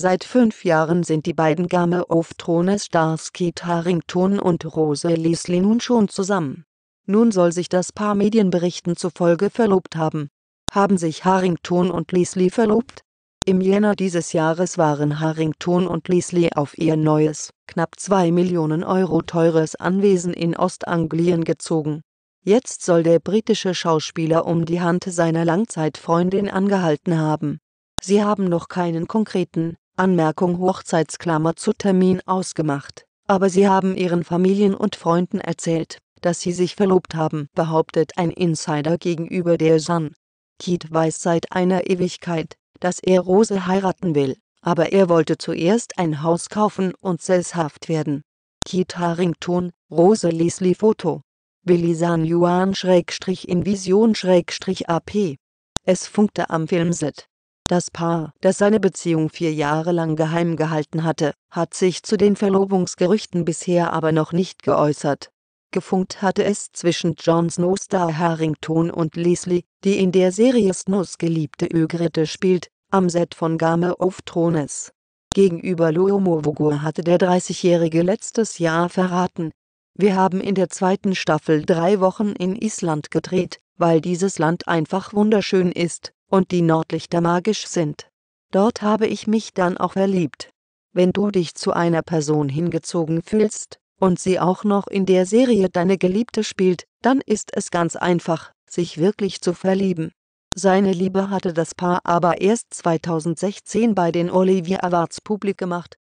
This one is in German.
Seit fünf Jahren sind die beiden Game of Thrones Stars Kit Harington und Rose Leslie nun schon zusammen. Nun soll sich das Paar Medienberichten zufolge verlobt haben. Haben sich Harrington und Leslie verlobt? Im Jänner dieses Jahres waren Harrington und Leslie auf ihr neues, knapp 2 Millionen Euro teures Anwesen in Ostanglien gezogen. Jetzt soll der britische Schauspieler um die Hand seiner Langzeitfreundin angehalten haben. Sie haben noch keinen konkreten, Anmerkung Hochzeitsklammer zu Termin ausgemacht, aber sie haben ihren Familien und Freunden erzählt, dass sie sich verlobt haben, behauptet ein Insider gegenüber der Sun. Keith weiß seit einer Ewigkeit, dass er Rose heiraten will, aber er wollte zuerst ein Haus kaufen und sesshaft werden. Keith Harrington, Rose Leslie Foto. Willi San Yuan-in Vision-AP. Es funkte am Filmset. Das Paar, das seine Beziehung vier Jahre lang geheim gehalten hatte, hat sich zu den Verlobungsgerüchten bisher aber noch nicht geäußert. Gefunkt hatte es zwischen John Snow Star Harrington und Leslie, die in der Serie Snows geliebte Ögritte spielt, am Set von Game of Thrones. Gegenüber Loyomovogur hatte der 30-Jährige letztes Jahr verraten, wir haben in der zweiten Staffel drei Wochen in Island gedreht, weil dieses Land einfach wunderschön ist und die Nordlichter magisch sind. Dort habe ich mich dann auch verliebt. Wenn du dich zu einer Person hingezogen fühlst, und sie auch noch in der Serie Deine Geliebte spielt, dann ist es ganz einfach, sich wirklich zu verlieben. Seine Liebe hatte das Paar aber erst 2016 bei den Olivier Awards publik gemacht,